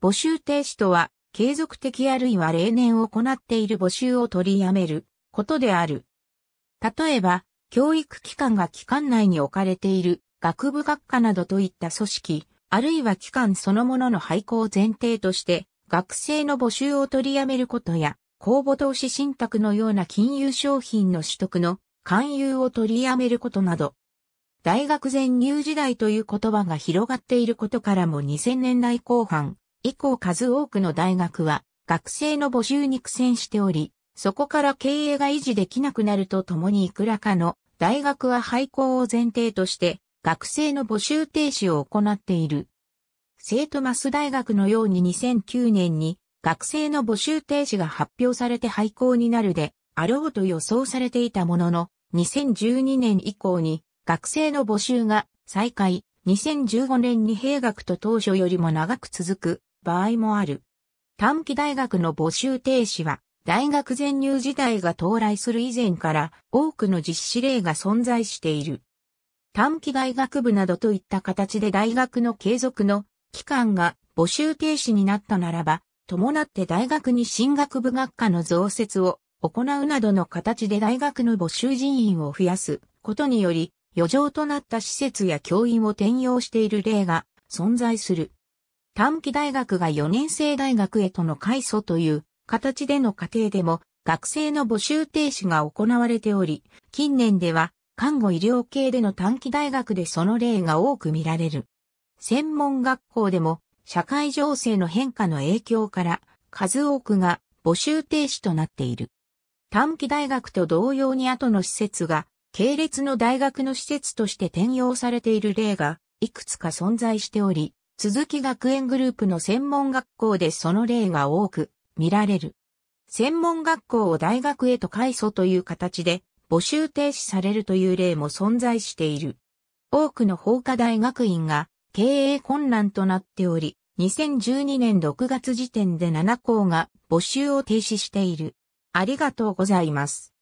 募集停止とは、継続的あるいは例年行っている募集を取りやめることである。例えば、教育機関が機関内に置かれている学部学科などといった組織、あるいは機関そのものの廃校を前提として、学生の募集を取りやめることや、公募投資信託のような金融商品の取得の勧誘を取りやめることなど、大学全入時代という言葉が広がっていることからも2000年代後半、以降数多くの大学は学生の募集に苦戦しており、そこから経営が維持できなくなるとともにいくらかの大学は廃校を前提として学生の募集停止を行っている。生トマス大学のように2009年に学生の募集停止が発表されて廃校になるであろうと予想されていたものの2012年以降に学生の募集が再開2015年に閉学と当初よりも長く続く場合もある。短期大学の募集停止は、大学全入時代が到来する以前から多くの実施例が存在している。短期大学部などといった形で大学の継続の期間が募集停止になったならば、伴って大学に進学部学科の増設を行うなどの形で大学の募集人員を増やすことにより、余剰となった施設や教員を転用している例が存在する。短期大学が4年生大学へとの改祖という形での過程でも学生の募集停止が行われており、近年では看護医療系での短期大学でその例が多く見られる。専門学校でも社会情勢の変化の影響から数多くが募集停止となっている。短期大学と同様に後の施設が系列の大学の施設として転用されている例がいくつか存在しており、鈴木学園グループの専門学校でその例が多く見られる。専門学校を大学へと改祖という形で募集停止されるという例も存在している。多くの法科大学院が経営困難となっており、2012年6月時点で7校が募集を停止している。ありがとうございます。